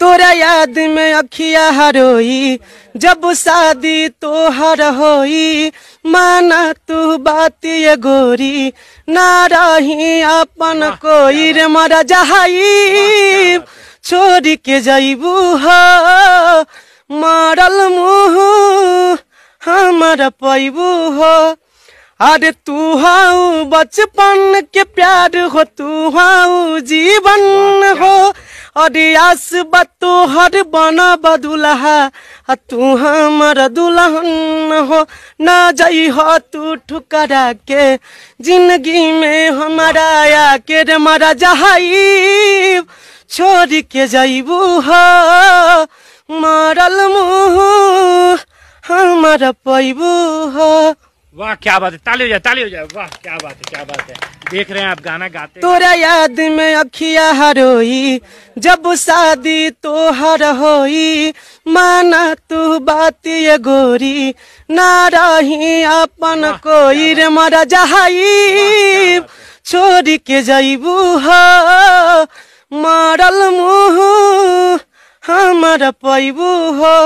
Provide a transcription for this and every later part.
तोरा याद में अखिया हरोई जब शादी तो हर होई माना तू बात ये गोरी ना रही अपन कोई रे मरा जहाई छोड़ के जाइबू हो मारल मुह हमार पैबू हो अरे तू हाउ बचपन के प्यार हो तू हाउ जीवन हो अरे आस बतो हर बना बदुलहा तू हमारा दुल्हन हो ना जाई हो तू ठुकरा के जिंदगी में हमारा के रे मारा जहाई छोड़ के जाइबू हो मारल मुह हमारा पैबू हो वाह क्या बात है ताली हो जाए ताली हो जाए वाह क्या बात है क्या बात है देख रहे हैं आप गाना गाते तोरा याद में अखिया हरोई जब शादी तो हर हो माना तू बात ये गोरी ना रही अपन कोई रे मरा जहाई छोड़ के जाबू हो मारल मुह हमारा पैबू हो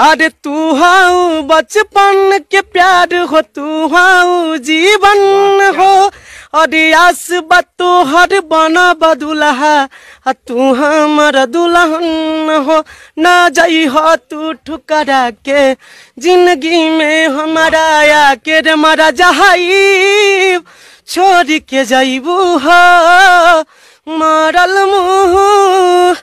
अरे तू हाउ बचपन के प्यार हो तू हाउ जीवन हो अरे आस बतो हर बना बदुलहा तू हमर दुल्हन हो ना जाई हो तू ठुकरा के जिंदगी में हमारा के रे मारा जहाई छोड़ के जाइबू हो मरल मुह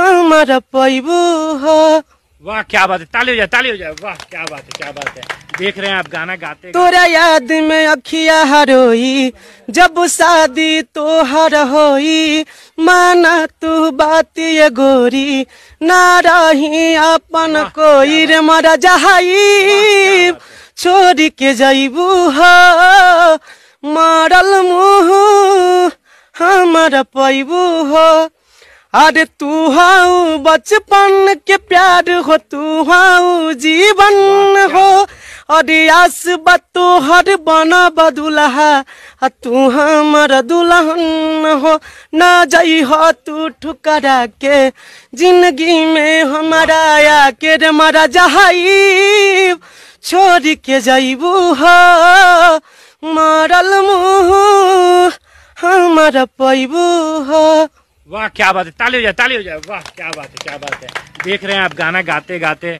हमारा पैबू हो वाह क्या बात है ताली हो जाए ताली हो जाए वाह क्या बात है क्या बात है देख रहे हैं आप गाना गाते तोरा याद में अखिया हरोई जब शादी तो हर होई माना तू बात ये गोरी ना रही अपन कोई रे मरा जहाई छोड़ के जाबू हरल मरल हमारा पैबू हो अरे तू हाउ बचपन के प्यार हो तू हाउ जीवन हो अरे आस बतो हर बना बदुलहा तू हमार दुल्हन हो ना जाई हो तू ठुकरा के जिंदगी में हमारा के रे मारा जहाई छोड़ के जाइबू हो मरल मुह हमारा पैबू हो वाह क्या बात है ताली हो जाए ताली हो जाए वाह क्या बात है क्या बात है देख रहे हैं आप गाना गाते गाते